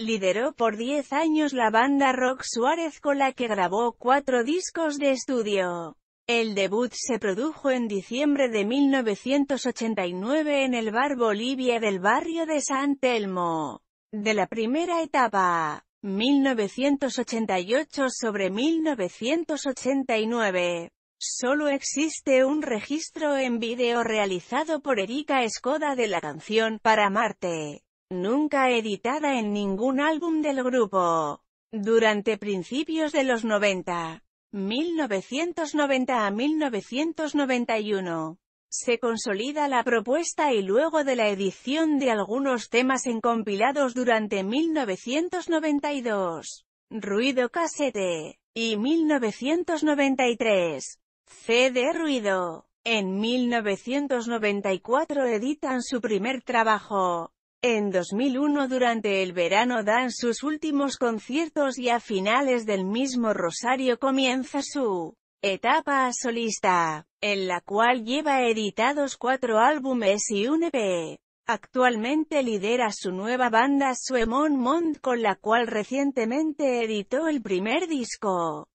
Lideró por 10 años la banda Rock Suárez con la que grabó cuatro discos de estudio. El debut se produjo en diciembre de 1989 en el Bar Bolivia del barrio de San Telmo. De la primera etapa, 1988 sobre 1989. Solo existe un registro en vídeo realizado por Erika Escoda de la canción Para Marte nunca editada en ningún álbum del grupo. Durante principios de los 90, 1990 a 1991, se consolida la propuesta y luego de la edición de algunos temas en compilados durante 1992, Ruido cassette) y 1993, CD Ruido. En 1994 editan su primer trabajo, en 2001 durante el verano dan sus últimos conciertos y a finales del mismo Rosario comienza su etapa solista, en la cual lleva editados cuatro álbumes y un EP. Actualmente lidera su nueva banda Suemon Mont con la cual recientemente editó el primer disco.